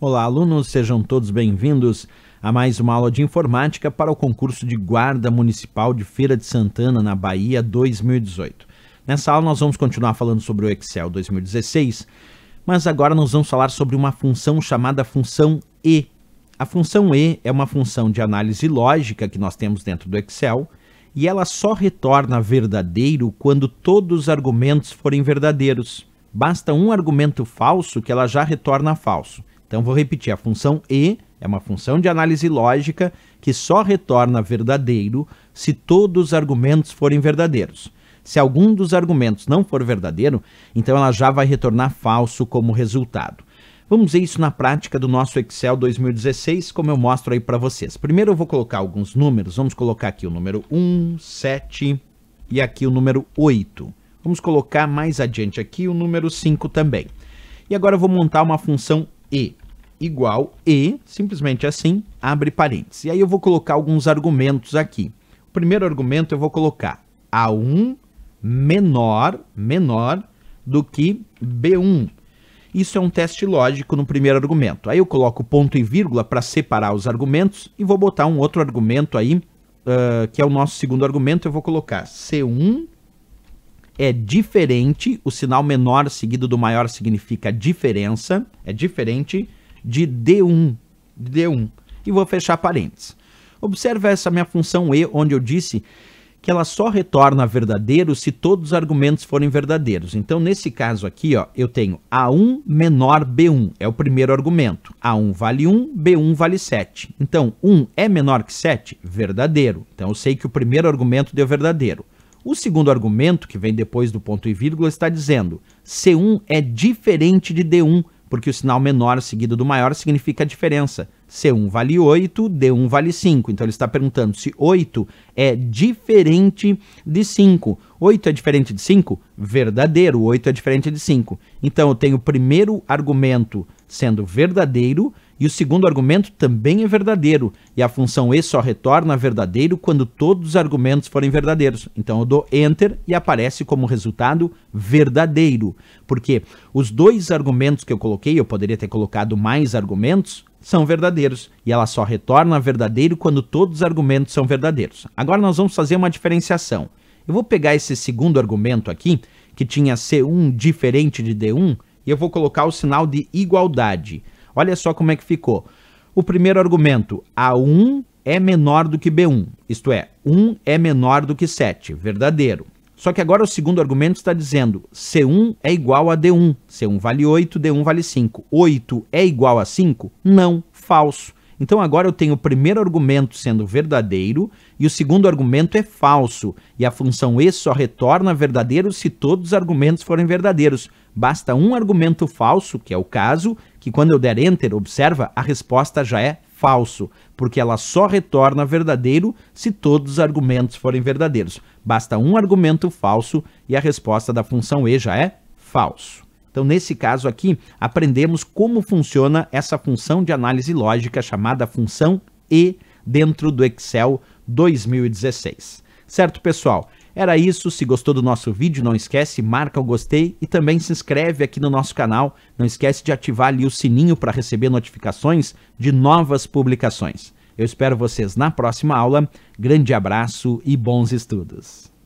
Olá, alunos, sejam todos bem-vindos a mais uma aula de informática para o concurso de Guarda Municipal de Feira de Santana, na Bahia 2018. Nessa aula, nós vamos continuar falando sobre o Excel 2016, mas agora nós vamos falar sobre uma função chamada função E. A função E é uma função de análise lógica que nós temos dentro do Excel e ela só retorna verdadeiro quando todos os argumentos forem verdadeiros. Basta um argumento falso que ela já retorna falso. Então vou repetir, a função e é uma função de análise lógica que só retorna verdadeiro se todos os argumentos forem verdadeiros. Se algum dos argumentos não for verdadeiro, então ela já vai retornar falso como resultado. Vamos ver isso na prática do nosso Excel 2016, como eu mostro aí para vocês. Primeiro eu vou colocar alguns números, vamos colocar aqui o número 1, 7 e aqui o número 8. Vamos colocar mais adiante aqui o número 5 também. E agora eu vou montar uma função e igual E, simplesmente assim, abre parênteses. E aí eu vou colocar alguns argumentos aqui. O primeiro argumento eu vou colocar A1 menor, menor do que B1. Isso é um teste lógico no primeiro argumento. Aí eu coloco ponto e vírgula para separar os argumentos e vou botar um outro argumento aí, uh, que é o nosso segundo argumento. Eu vou colocar C1 é diferente, o sinal menor seguido do maior significa diferença, é diferente de D1, D1. E vou fechar parênteses. Observe essa minha função E, onde eu disse que ela só retorna verdadeiro se todos os argumentos forem verdadeiros. Então, nesse caso aqui, ó, eu tenho A1 menor B1, é o primeiro argumento. A1 vale 1, B1 vale 7. Então, 1 é menor que 7? Verdadeiro. Então, eu sei que o primeiro argumento deu verdadeiro. O segundo argumento, que vem depois do ponto e vírgula, está dizendo: C1 é diferente de D1, porque o sinal menor seguido do maior significa a diferença. C1 vale 8, D1 vale 5. Então ele está perguntando se 8 é diferente de 5. 8 é diferente de 5? Verdadeiro, 8 é diferente de 5. Então eu tenho o primeiro argumento sendo verdadeiro e o segundo argumento também é verdadeiro, e a função e só retorna verdadeiro quando todos os argumentos forem verdadeiros. Então eu dou enter e aparece como resultado verdadeiro, porque os dois argumentos que eu coloquei, eu poderia ter colocado mais argumentos, são verdadeiros e ela só retorna verdadeiro quando todos os argumentos são verdadeiros. Agora nós vamos fazer uma diferenciação. Eu vou pegar esse segundo argumento aqui, que tinha C1 diferente de D1, e eu vou colocar o sinal de igualdade. Olha só como é que ficou. O primeiro argumento, A1 é menor do que B1, isto é, 1 é menor do que 7, verdadeiro. Só que agora o segundo argumento está dizendo C1 é igual a D1, C1 vale 8, D1 vale 5. 8 é igual a 5? Não, falso. Então agora eu tenho o primeiro argumento sendo verdadeiro e o segundo argumento é falso. E a função e só retorna verdadeiro se todos os argumentos forem verdadeiros. Basta um argumento falso, que é o caso, que quando eu der enter, observa, a resposta já é falso, porque ela só retorna verdadeiro se todos os argumentos forem verdadeiros. Basta um argumento falso e a resposta da função e já é falso. Então, nesse caso aqui, aprendemos como funciona essa função de análise lógica chamada função E dentro do Excel 2016. Certo, pessoal? Era isso. Se gostou do nosso vídeo, não esquece, marca o gostei e também se inscreve aqui no nosso canal. Não esquece de ativar ali o sininho para receber notificações de novas publicações. Eu espero vocês na próxima aula. Grande abraço e bons estudos!